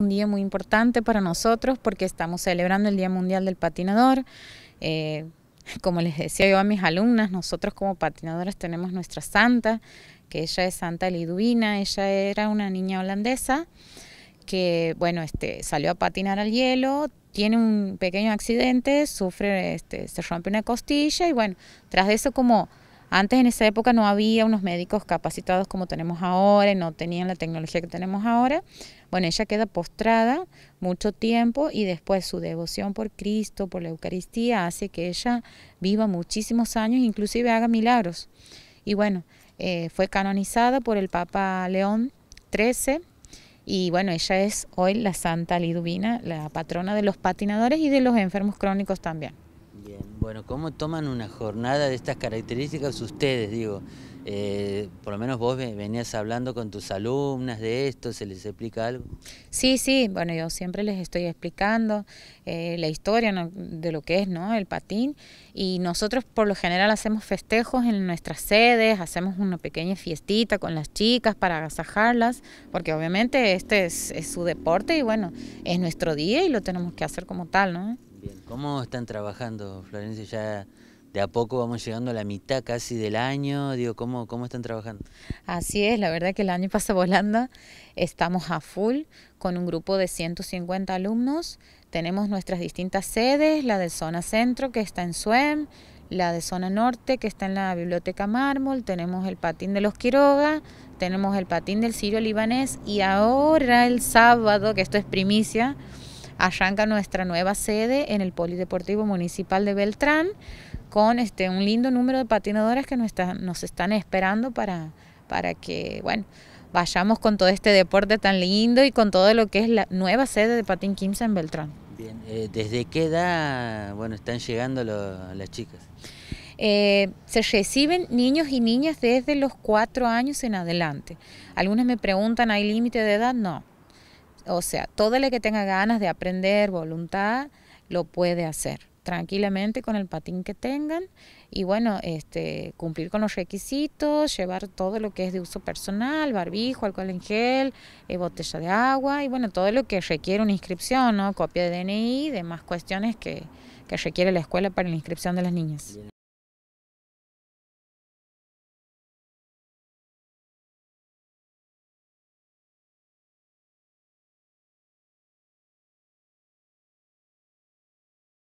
Un día muy importante para nosotros porque estamos celebrando el Día Mundial del Patinador. Eh, como les decía yo a mis alumnas, nosotros como patinadoras tenemos nuestra santa, que ella es Santa Liduina, ella era una niña holandesa que, bueno, este, salió a patinar al hielo, tiene un pequeño accidente, sufre, este, se rompe una costilla y bueno, tras de eso como antes en esa época no había unos médicos capacitados como tenemos ahora, no tenían la tecnología que tenemos ahora. Bueno, ella queda postrada mucho tiempo y después su devoción por Cristo, por la Eucaristía, hace que ella viva muchísimos años, inclusive haga milagros. Y bueno, eh, fue canonizada por el Papa León XIII. Y bueno, ella es hoy la Santa Liduvina, la patrona de los patinadores y de los enfermos crónicos también. Bueno, ¿cómo toman una jornada de estas características ustedes? Digo, eh, por lo menos vos venías hablando con tus alumnas de esto, ¿se les explica algo? Sí, sí, bueno, yo siempre les estoy explicando eh, la historia de lo que es ¿no? el patín y nosotros por lo general hacemos festejos en nuestras sedes, hacemos una pequeña fiestita con las chicas para agasajarlas, porque obviamente este es, es su deporte y bueno, es nuestro día y lo tenemos que hacer como tal, ¿no? ¿Cómo están trabajando, Florencia? Ya de a poco vamos llegando a la mitad casi del año. Digo, ¿cómo, cómo están trabajando? Así es, la verdad que el año pasa volando. Estamos a full con un grupo de 150 alumnos. Tenemos nuestras distintas sedes, la de zona centro que está en SUEM, la de zona norte que está en la biblioteca mármol, tenemos el patín de los Quiroga, tenemos el patín del Sirio Libanés y ahora el sábado, que esto es primicia, arranca nuestra nueva sede en el Polideportivo Municipal de Beltrán con este, un lindo número de patinadoras que nos, nos están esperando para, que, bueno, vayamos con todo este deporte tan lindo y con todo lo que es la nueva sede de Patín 15 en Beltrán. Bien, eh, ¿desde qué edad bueno, están llegando las chicas? Eh, se reciben niños y niñas desde los cuatro años en adelante. Algunas me preguntan, ¿hay límite de edad? No. O sea, todo el que tenga ganas de aprender, voluntad, lo puede hacer tranquilamente con el patín que tengan y bueno, este, cumplir con los requisitos, llevar todo lo que es de uso personal, barbijo, alcohol en gel, eh, botella de agua y bueno, todo lo que requiere una inscripción, ¿no? copia de DNI, demás cuestiones que, que requiere la escuela para la inscripción de las niñas.